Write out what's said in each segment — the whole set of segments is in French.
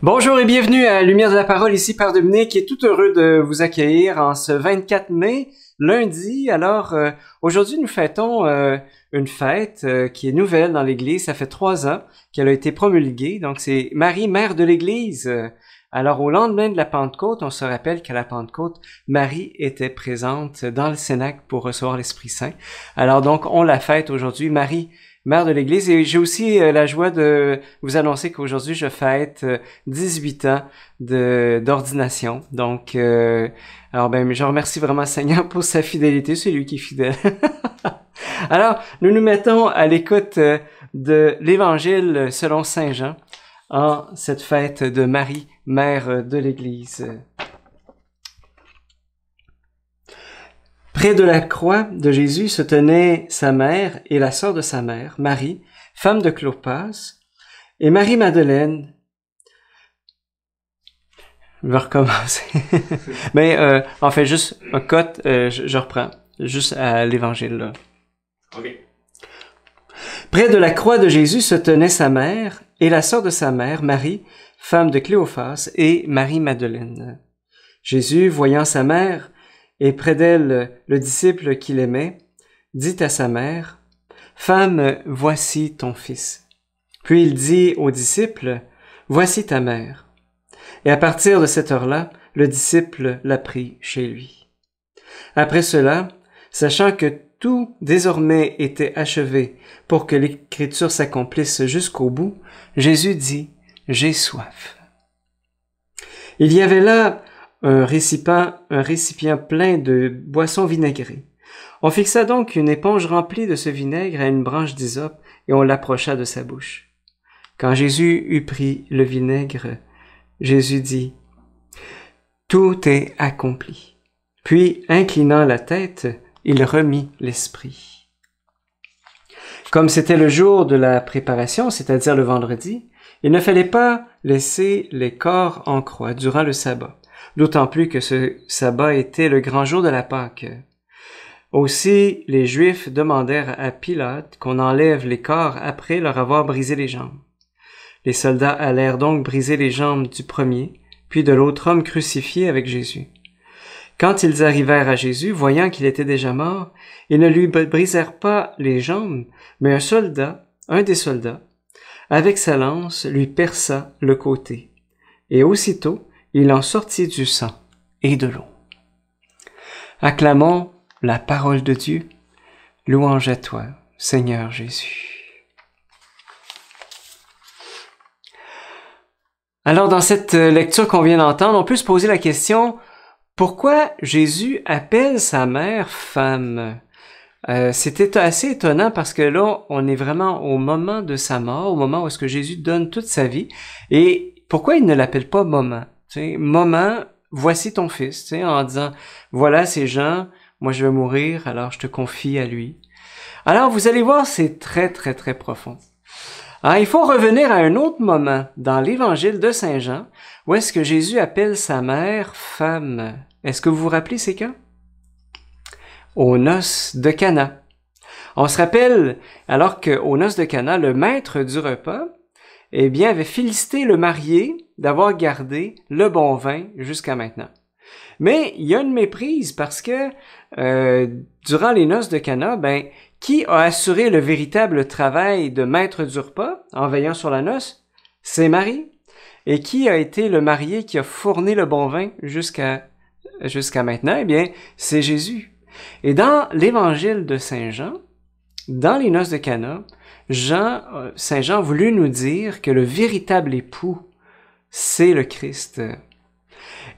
Bonjour et bienvenue à Lumière de la Parole, ici par Dominique est tout heureux de vous accueillir en ce 24 mai, lundi. Alors, euh, aujourd'hui, nous fêtons euh, une fête euh, qui est nouvelle dans l'Église. Ça fait trois ans qu'elle a été promulguée. Donc, c'est Marie, Mère de l'Église. Alors, au lendemain de la Pentecôte, on se rappelle qu'à la Pentecôte, Marie était présente dans le sénac pour recevoir l'Esprit Saint. Alors, donc, on la fête aujourd'hui. Marie, mère de l'Église. Et j'ai aussi euh, la joie de vous annoncer qu'aujourd'hui, je fête 18 euh, ans d'ordination. Donc, euh, alors ben, je remercie vraiment Seigneur pour sa fidélité, c'est qui est fidèle. alors, nous nous mettons à l'écoute de l'Évangile selon Saint Jean en cette fête de Marie, mère de l'Église. Près de la croix de Jésus se tenaient sa mère et la sœur de sa mère, Marie, femme de Clopas, et Marie-Madeleine. Je vais recommencer. Mais euh, en fait, juste un cote, euh, je, reprends, juste à l'évangile là. Près de la croix de Jésus se tenaient sa mère et la sœur de sa mère, Marie, femme de Cléophas, et Marie-Madeleine. Jésus, voyant sa mère, et près d'elle le disciple qui l'aimait, dit à sa mère, Femme, voici ton fils. Puis il dit au disciple, Voici ta mère. Et à partir de cette heure-là, le disciple l'a prit chez lui. Après cela, sachant que tout désormais était achevé pour que l'écriture s'accomplisse jusqu'au bout, Jésus dit, J'ai soif. Il y avait là un récipient, un récipient plein de boissons vinaigrées. On fixa donc une éponge remplie de ce vinaigre à une branche d'hysope et on l'approcha de sa bouche. Quand Jésus eut pris le vinaigre, Jésus dit Tout est accompli. Puis, inclinant la tête, il remit l'esprit. Comme c'était le jour de la préparation, c'est-à-dire le vendredi, il ne fallait pas laisser les corps en croix durant le sabbat d'autant plus que ce sabbat était le grand jour de la Pâque. Aussi, les Juifs demandèrent à Pilate qu'on enlève les corps après leur avoir brisé les jambes. Les soldats allèrent donc briser les jambes du premier, puis de l'autre homme crucifié avec Jésus. Quand ils arrivèrent à Jésus, voyant qu'il était déjà mort, ils ne lui brisèrent pas les jambes, mais un soldat, un des soldats, avec sa lance, lui perça le côté. Et aussitôt, il en sortit du sang et de l'eau. Acclamons la parole de Dieu. Louange à toi, Seigneur Jésus. Alors dans cette lecture qu'on vient d'entendre, on peut se poser la question, pourquoi Jésus appelle sa mère femme euh, C'était assez étonnant parce que là, on est vraiment au moment de sa mort, au moment où est-ce que Jésus donne toute sa vie. Et pourquoi il ne l'appelle pas maman Moment, voici ton fils, en disant, voilà ces gens, moi je vais mourir, alors je te confie à lui. Alors vous allez voir, c'est très très très profond. il faut revenir à un autre moment dans l'évangile de Saint Jean, où est-ce que Jésus appelle sa mère femme. Est-ce que vous vous rappelez c'est quand? Aux noces de Cana. On se rappelle alors qu'aux noces de Cana, le maître du repas, eh bien, avait félicité le marié d'avoir gardé le bon vin jusqu'à maintenant. Mais il y a une méprise parce que euh, durant les noces de Cana, ben, qui a assuré le véritable travail de maître du repas en veillant sur la noce? C'est Marie. Et qui a été le marié qui a fourni le bon vin jusqu'à jusqu'à maintenant? Eh bien, c'est Jésus. Et dans l'évangile de Saint Jean, dans les noces de Cana, Jean, euh, Saint Jean voulut nous dire que le véritable époux c'est le Christ.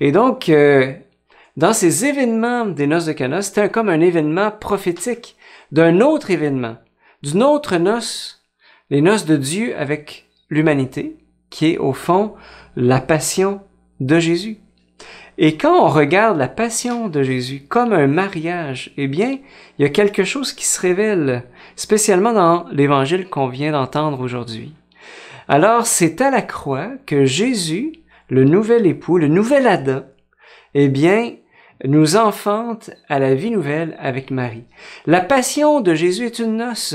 Et donc, euh, dans ces événements des noces de Cana, c'était comme un événement prophétique d'un autre événement, d'une autre noce, les noces de Dieu avec l'humanité, qui est au fond la passion de Jésus. Et quand on regarde la passion de Jésus comme un mariage, eh bien, il y a quelque chose qui se révèle, spécialement dans l'évangile qu'on vient d'entendre aujourd'hui. Alors c'est à la croix que Jésus, le nouvel époux, le nouvel Adam, eh bien, nous enfante à la vie nouvelle avec Marie. La passion de Jésus est une noce,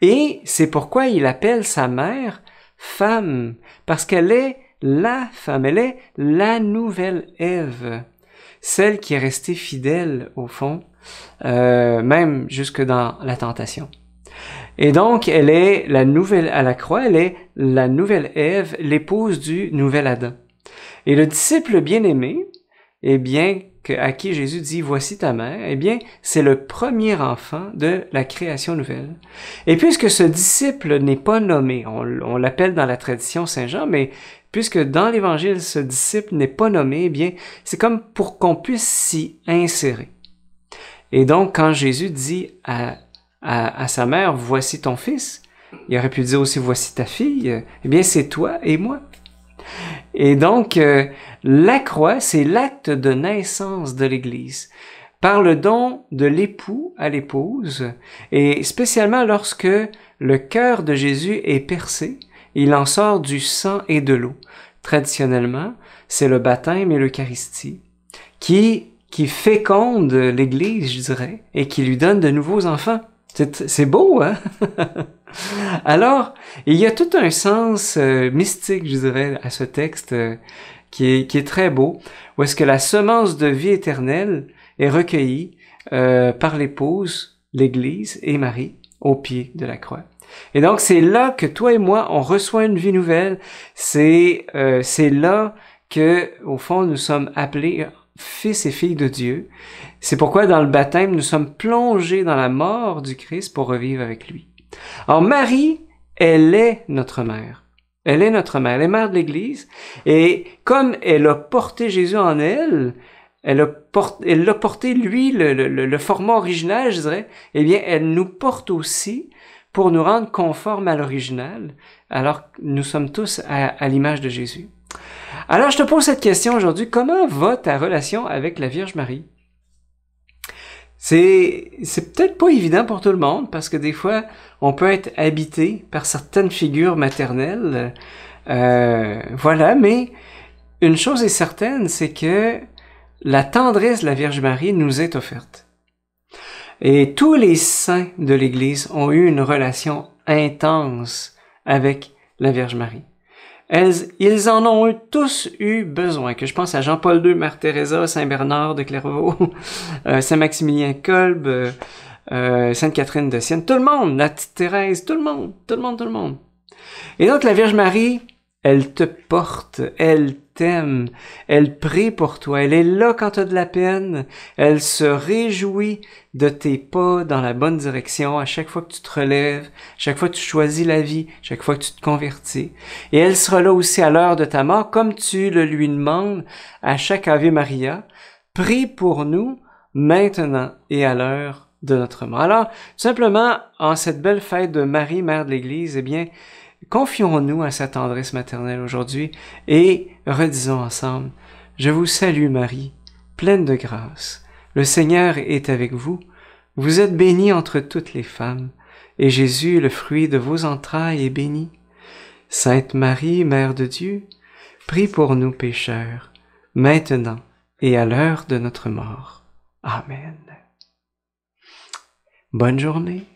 et c'est pourquoi il appelle sa mère femme, parce qu'elle est la femme, elle est la nouvelle Ève, celle qui est restée fidèle au fond, euh, même jusque dans la tentation. Et donc, elle est la nouvelle, à la croix, elle est la nouvelle Ève, l'épouse du nouvel Adam. Et le disciple bien-aimé, eh bien, à qui Jésus dit voici ta mère, eh bien, c'est le premier enfant de la création nouvelle. Et puisque ce disciple n'est pas nommé, on, l'appelle dans la tradition Saint Jean, mais puisque dans l'évangile ce disciple n'est pas nommé, eh bien, c'est comme pour qu'on puisse s'y insérer. Et donc, quand Jésus dit à à, sa mère, voici ton fils. Il aurait pu dire aussi, voici ta fille. Eh bien, c'est toi et moi. Et donc, euh, la croix, c'est l'acte de naissance de l'Église par le don de l'époux à l'épouse, et spécialement lorsque le cœur de Jésus est percé, il en sort du sang et de l'eau. Traditionnellement, c'est le baptême et l'Eucharistie qui, qui féconde l'Église, je dirais, et qui lui donne de nouveaux enfants. C'est beau, hein? Alors, il y a tout un sens euh, mystique, je dirais, à ce texte euh, qui, est, très beau, où est-ce que la semence de vie éternelle est recueillie euh, par l'épouse, l'Église et Marie au pied de la croix. Et donc, c'est là que toi et moi, on reçoit une vie nouvelle. C'est là que, au fond, nous sommes appelés fils et filles de Dieu. C'est pourquoi dans le baptême, nous sommes plongés dans la mort du Christ pour revivre avec lui. Alors Marie, elle est notre mère. Elle est notre mère, elle est mère de l'Église. Et comme elle a porté Jésus en elle, elle l'a porté, lui, le, format original, je dirais, eh bien, elle nous porte aussi pour nous rendre conformes à l'original, alors nous sommes tous à l'image de Jésus. Alors, je te pose cette question aujourd'hui. Comment va ta relation avec la Vierge Marie? C'est, c'est peut-être pas évident pour tout le monde parce que des fois, on peut être habité par certaines figures maternelles. Euh, voilà, mais une chose est certaine, c'est que la tendresse de la Vierge Marie nous est offerte. Et tous les saints de l'Église ont eu une relation intense avec la Vierge Marie ils en ont tous eu besoin, que je pense à Jean-Paul II, Mère Saint-Bernard de Clairvaux, euh, Saint-Maximilien Kolb, euh, euh, Sainte-Catherine de Sienne, tout le monde, la petite Thérèse, tout le monde, tout le monde, tout le monde. Et donc la Vierge Marie, elle te porte, elle t'aime, elle prie pour toi, elle est là quand tu as de la peine, elle se réjouit de tes pas dans la bonne direction à chaque fois que tu te relèves, chaque fois que tu choisis la vie, chaque fois que tu te convertis. Et elle sera là aussi à l'heure de ta mort, comme tu le lui demandes à chaque Ave Maria. Prie pour nous maintenant et à l'heure de notre mort. Alors, simplement, en cette belle fête de Marie, Mère de l'Église, eh bien, Confions-nous à sa tendresse maternelle aujourd'hui et redisons ensemble, Je vous salue Marie, pleine de grâce, le Seigneur est avec vous, vous êtes bénie entre toutes les femmes, et Jésus, le fruit de vos entrailles, est béni. Sainte Marie, Mère de Dieu, prie pour nous pécheurs, maintenant et à l'heure de notre mort. Amen. Bonne journée.